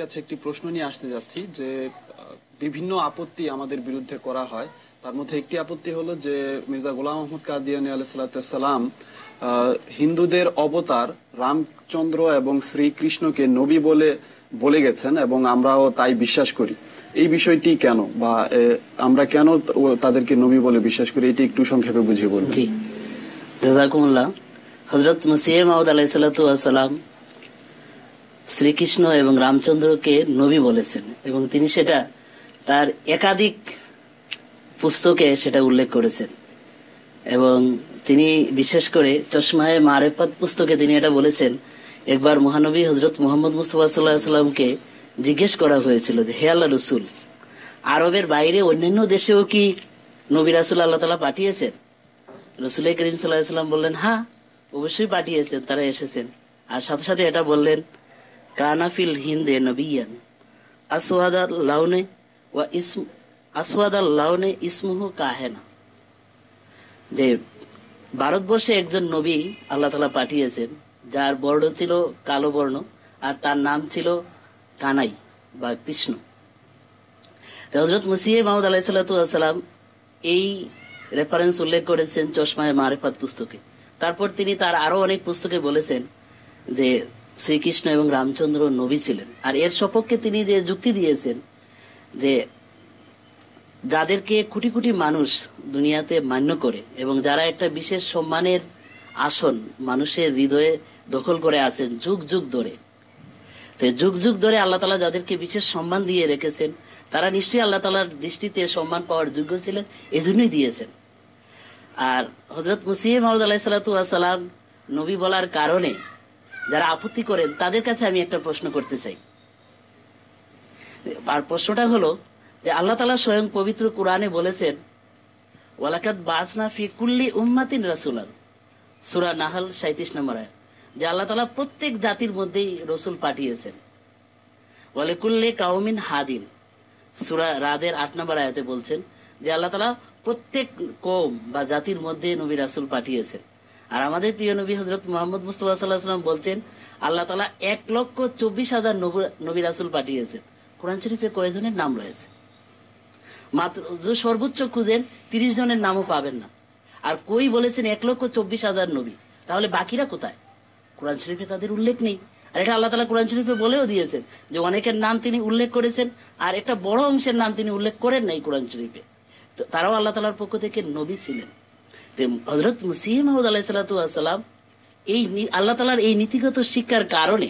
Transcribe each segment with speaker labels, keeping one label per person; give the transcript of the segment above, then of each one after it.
Speaker 1: কাছে একটি প্রশ্ন নিয়ে আসতে যাচ্ছি যে বিভিন্ন আপত্তি আমাদের বিরুদ্ধে করা হয় তার মধ্যে একটি আপত্তি হলো যে মির্জা গোলাম মাহমুদ কাদিয়ানি সাল্লাতাম হিন্দুদের অবতার রামচন্দ্র এবং শ্রীকৃষ্ণকে নবী বলে বলে গেছেন এবং আমরাও তাই বিশ্বাস করি এই বিষয়টি কেন বা আমরা কেন তাদেরকে নবী বলে বিশ্বাস করি এটি একটু সংক্ষেপে বুঝিয়ে বলুন জি জাজাকুমুল্লাহ হজরত মুসিম মাহমুদ আলাইসালাম শ্রীকৃষ্ণ এবং রামচন্দ্রকে নবী বলেছেন এবং তিনি সেটা তার একাধিক পুস্তকে সেটা উল্লেখ করেছেন এবং তিনি বিশেষ করে চশমায় মারেফাত পুস্তকে তিনি এটা বলেছেন একবার মহানবী হজরত মোহাম্মদ মুস্তফা সাল্লাহামকে জিজ্ঞেস করা হয়েছিল যে হে আল্লাহ রসুল আরবের বাইরে অন্যান্য দেশেও কি নবী রাসুল আল্লাহ তালা পাঠিয়েছেন রসুল করিম সাল্লাহ বললেন হ্যাঁ অবশ্যই পাঠিয়েছেন তারা এসেছেন আর সাথে সাথে এটা বললেন কানাফিল হিন্দে নবিয়ান আসওয়াদার লাউনে ওয়া ইসম আসওয়াদার লাউনে ইসমুহু কাহেনা যে ভারতবর্ষে একজন নবী আল্লাহ তালা পাঠিয়েছেন যার বর্ণ ছিল কালো বর্ণ আর তার নাম ছিল কানাই বা কৃষ্ণ হজরত মুসিয়ে মাহমুদ আলাহ সাল্লাতাম এই রেফারেন্স উল্লেখ করেছেন চশমায় মারেফাত পুস্তকে তারপর তিনি তার আরো অনেক পুস্তকে বলেছেন যে শ্রীকৃষ্ণ এবং রামচন্দ্র নবী ছিলেন আর এর সপক্ষে তিনি যে যুক্তি দিয়েছেন যে যাদেরকে কোটি কোটি মানুষ দুনিয়াতে মান্য করে এবং যারা একটা বিশেষ সম্মানের আসন মানুষের হৃদয়ে দখল করে আছেন যুগ যুগ ধরে তো যুগ যুগ ধরে আল্লাহ তালা যাদেরকে বিশেষ সম্মান দিয়ে রেখেছেন তারা নিশ্চয়ই আল্লাহ তালার দৃষ্টিতে সম্মান পাওয়ার যোগ্য ছিলেন এজন্যই দিয়েছেন আর হজরত মুসিম মাহমুদ আল্লাহ সাল্লাম নবী বলার কারণে যারা আপত্তি করেন তাদের কাছে আমি একটা প্রশ্ন করতে চাই আর প্রশ্নটা হলো যে আল্লাহ তালা স্বয়ং পবিত্র কোরআনে বলেছেন ওয়ালাকাত বাসনা ফি কুল্লি উম্মাতিন রাসুলান সুরা নাহাল সাঁত্রিশ নম্বর আয় যে আল্লাহ তালা প্রত্যেক জাতির মধ্যেই রসুল পাঠিয়েছেন ওয়ালেকুল্লে কাউমিন হাদিন সুরা রাদের আট নম্বর আয়াতে বলছেন যে আল্লাহ তালা প্রত্যেক কম বা জাতির মধ্যে নবী রাসুল পাঠিয়েছেন আর আমাদের প্রিয় নবী হজরত মোহাম্মদ মুস্তফা সাল্লাহাম সাল্লাম বলছেন আল্লাহ তালা এক লক্ষ চব্বিশ হাজার নবী রাসুল পাঠিয়েছেন কোরআন শরীফে কয়জনের নাম রয়েছে মাত্র সর্বোচ্চ খুঁজেন তিরিশ জনের নামও পাবেন না আর কই বলেছেন এক লক্ষ চব্বিশ হাজার নবী তাহলে বাকিরা কোথায় কোরআন শরীফে তাদের উল্লেখ নেই আর এটা আল্লাহ তালা কোরআন শরীফে বলেও দিয়েছেন যে অনেকের নাম তিনি উল্লেখ করেছেন আর একটা বড় অংশের নাম তিনি উল্লেখ করেন নাই কোরআন শরীফে তো তারাও আল্লাহ তালার পক্ষ থেকে নবী ছিলেন হজরত মুসিহ মাহমুদ আল্লাহ সাল্লাতাম এই আল্লাহ তালার এই নীতিগত শিক্ষার কারণে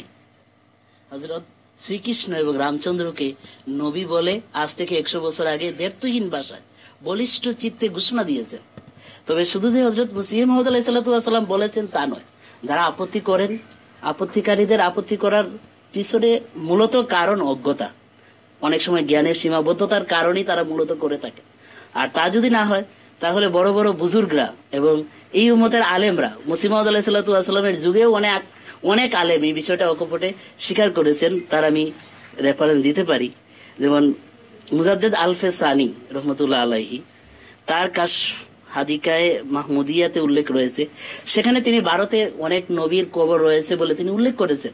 Speaker 1: হজরত শ্রীকৃষ্ণ এবং রামচন্দ্রকে নবী বলে আজ থেকে একশো বছর আগে দেড়তহীন ভাষায় বলিষ্ঠ চিত্তে ঘোষণা দিয়েছেন তবে শুধু যে হজরত মুসিহ মাহমুদ আল্লাহ সাল্লাতাম বলেছেন তা নয় যারা আপত্তি করেন আপত্তিকারীদের আপত্তি করার পিছনে মূলত কারণ অজ্ঞতা অনেক সময় জ্ঞানের সীমাবদ্ধতার কারণেই তারা মূলত করে থাকে আর তা যদি না হয় তাহলে বড় বড় বুজুর্গরা এবং এই উমতের আলেমরা মুসিমাদ আলাহ সাল্লাতামের যুগেও অনেক অনেক আলেম এই বিষয়টা অকপটে স্বীকার করেছেন তার আমি রেফারেন্স দিতে পারি যেমন মুজাদ্দেদ আলফে সানি রহমতুল্লাহ আলাহি তার কাশ হাদিকায় মাহমুদিয়াতে উল্লেখ রয়েছে সেখানে তিনি ভারতে অনেক নবীর কবর রয়েছে বলে তিনি উল্লেখ করেছেন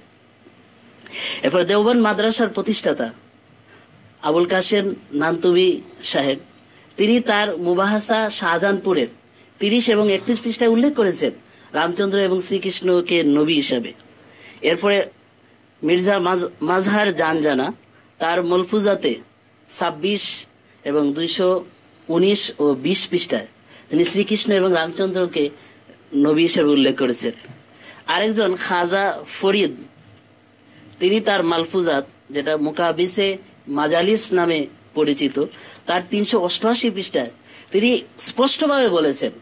Speaker 1: এরপর দেওবান মাদ্রাসার প্রতিষ্ঠাতা আবুল কাশেম নান্তুবি সাহেব তিনি তার মুবাহাসা শাহজাহানপুরের তিরিশ এবং একত্রিশ পৃষ্ঠায় উল্লেখ করেছেন রামচন্দ্র এবং শ্রীকৃষ্ণকে নবী হিসাবে এরপরে মির্জা মাজহার জানজানা তার মলফুজাতে ছাব্বিশ এবং দুইশো উনিশ ও বিশ পৃষ্ঠায় তিনি শ্রীকৃষ্ণ এবং রামচন্দ্রকে নবী হিসেবে উল্লেখ করেছেন আরেকজন খাজা ফরিদ তিনি তার মালফুজাত যেটা মুকাবিসে মাজালিস নামে পরিচিত তার তিনশো অষ্টআশি পৃষ্ঠায় তিনি স্পষ্টভাবে বলেছেন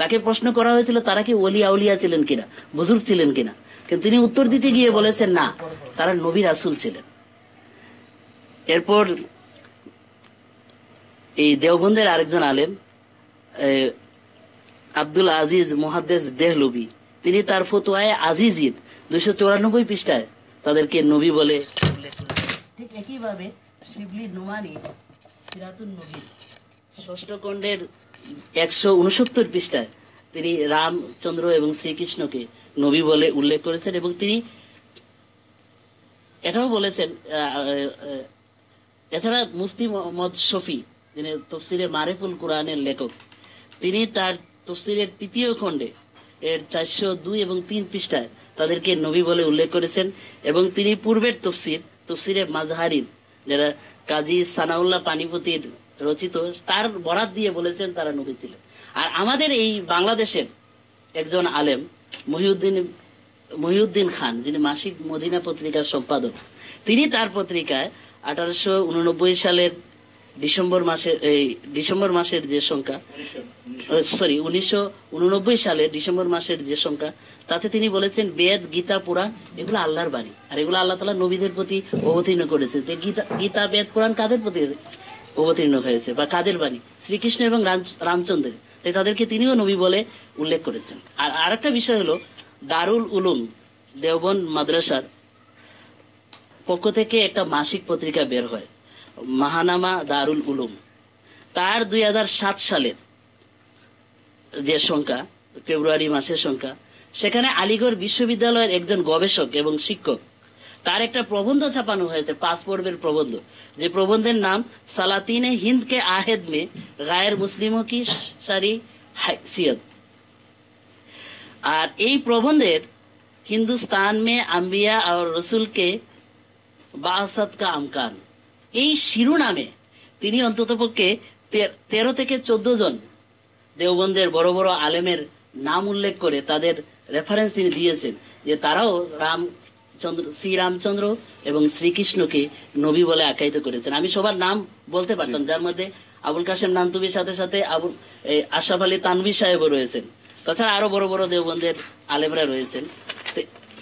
Speaker 1: তাকে প্রশ্ন করা হয়েছিল তারা কি ওলিয়া উলিয়া ছিলেন কিনা বুজুর্গ ছিলেন কিনা কিন্তু তিনি উত্তর দিতে গিয়ে বলেছেন না তারা নবী রাসুল ছিলেন এরপর এই দেওবন্ধের আরেকজন আলেম আব্দুল আজিজ মোহাদ্দেস দেহলবি তিনি তার ফতুয়ায় আজিজিদ দুইশো চৌরানব্বই পৃষ্ঠায় তাদেরকে নবী বলে ঠিক একইভাবে শিবলি নুমানি সিরাতুল নবী ষষ্ঠ খণ্ডের একশো উনসত্তর পৃষ্ঠায় তিনি রামচন্দ্র এবং শ্রীকৃষ্ণকে নবী বলে উল্লেখ করেছেন এবং তিনি এটাও বলেছেন এছাড়া মুফতি মোহাম্মদ শফি যিনি তফসিরে মারেফুল কোরআনের লেখক তিনি তার তফসিরের তৃতীয় খণ্ডে এর চারশো দুই এবং তিন পৃষ্ঠায় তাদেরকে নবী বলে উল্লেখ করেছেন এবং তিনি পূর্বের তফসির তফসিরে মাজহারির যারা কাজী সানাউল্লাহ পানিপতির রচিত তার বরাত দিয়ে বলেছেন তারা নবী ছিলেন আর আমাদের এই বাংলাদেশের একজন আলেম মহিউদ্দিন মহিউদ্দিন খান যিনি মাসিক মদিনা পত্রিকার সম্পাদক তিনি তার পত্রিকায় আঠারোশো সালের ডিসেম্বর মাসের এই ডিসেম্বর মাসের যে সংখ্যা সরি উনিশশো উননব্বই সালে ডিসেম্বর মাসের যে সংখ্যা তাতে তিনি বলেছেন বেদ গীতা পুরাণ এগুলো আল্লাহর বাণী আর এগুলো আল্লাহ তালা নবীদের প্রতি অবতীর্ণ করেছে গীতা গীতা বেদ পুরাণ কাদের প্রতি অবতীর্ণ হয়েছে বা কাদের বাণী শ্রীকৃষ্ণ এবং রামচন্দ্রের তাই তাদেরকে তিনিও নবী বলে উল্লেখ করেছেন আর আরেকটা বিষয় হলো দারুল উলুম দেওবন মাদ্রাসার পক্ষ থেকে একটা মাসিক পত্রিকা বের হয় মাহানামা দারুল উলুম তার দুই সালের যে সংখ্যা ফেব্রুয়ারি মাসের সংখ্যা সেখানে আলিগড় বিশ্ববিদ্যালয়ের একজন গবেষক এবং শিক্ষক তার একটা প্রবন্ধ ছাপানো হয়েছে পাঁচ পর্বের প্রবন্ধ যে প্রবন্ধের নাম সালাতিনে হিন্দকে আহেদ মে গায়ের মুসলিম কি সারি হাইসিয়ত আর এই প্রবন্ধের হিন্দুস্তান মে আম্বিয়া আর রসুল কে बासत কা আমকান এই শিরোনামে তিনি অন্ততপক্ষে তেরো থেকে চোদ্দ জন দেওবন্দের বড় বড় আলেমের নাম উল্লেখ করে তাদের রেফারেন্স তিনি দিয়েছেন যে তারাও রাম শ্রীরামচন্দ্র এবং শ্রীকৃষ্ণকে নবী বলে আখ্যায়িত করেছেন আমি সবার নাম বলতে পারতাম যার মধ্যে আবুল কাশেম নান্তুবির সাথে সাথে আবুল আশরাফ আলী তানবি সাহেবও রয়েছেন তাছাড়া আরো বড় বড় দেওবন্দের আলেমরা রয়েছেন তো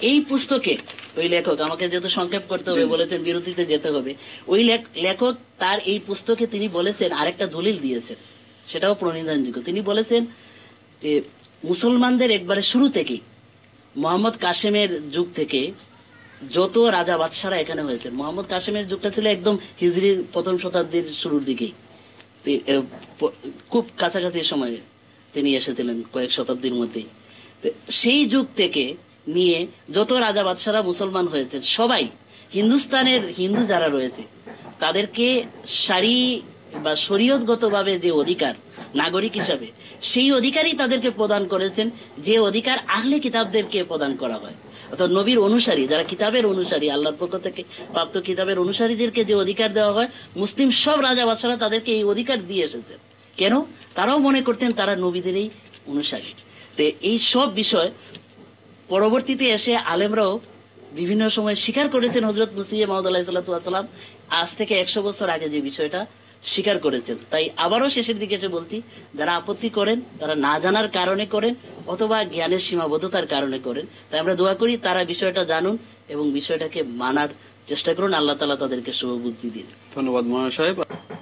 Speaker 1: এই পুস্তকে ওই লেখক আমাকে যেহেতু সংক্ষেপ করতে হবে বলেছেন বিরতিতে যেতে হবে ওই লেখক তার এই পুস্তকে তিনি বলেছেন আরেকটা দলিল দিয়েছেন সেটাও প্রণিধানযোগ্য তিনি বলেছেন যে মুসলমানদের একবারে শুরু থেকেই মোহাম্মদ কাশেমের যুগ থেকে যত রাজা বাদশারা এখানে হয়েছে মোহাম্মদ কাশেমের যুগটা ছিল একদম হিজড়ির প্রথম শতাব্দীর শুরুর দিকেই খুব কাছাকাছি সময়ে তিনি এসেছিলেন কয়েক শতাব্দীর মধ্যেই সেই যুগ থেকে নিয়ে যত রাজা বাদশারা মুসলমান হয়েছে সবাই হিন্দুস্তানের হিন্দু যারা রয়েছে তাদেরকে সারি বা ভাবে যে অধিকার নাগরিক হিসাবে সেই অধিকারই তাদেরকে প্রদান করেছেন যে অধিকার আহলে কিতাবদেরকে প্রদান করা হয় অর্থাৎ নবীর অনুসারী যারা কিতাবের অনুসারী আল্লাহর পক্ষ থেকে প্রাপ্ত কিতাবের অনুসারীদেরকে যে অধিকার দেওয়া হয় মুসলিম সব রাজা বাদশারা তাদেরকে এই অধিকার দিয়ে এসেছেন কেন তারাও মনে করতেন তারা নবীদেরই অনুসারী তো এই সব বিষয় পরবর্তীতে এসে আলেমরাও বিভিন্ন সময় স্বীকার করেছেন হজরত মুসিয়া মাহমুদ আল্লাহ সাল্লাম আজ থেকে একশো বছর আগে যে বিষয়টা স্বীকার করেছেন তাই আবারও শেষের দিকে এসে বলছি যারা আপত্তি করেন তারা না জানার কারণে করেন অথবা জ্ঞানের সীমাবদ্ধতার কারণে করেন তাই আমরা দোয়া করি তারা বিষয়টা জানুন এবং বিষয়টাকে মানার চেষ্টা করুন আল্লাহ তালা তাদেরকে শুভ বুদ্ধি দিন ধন্যবাদ মহাশয়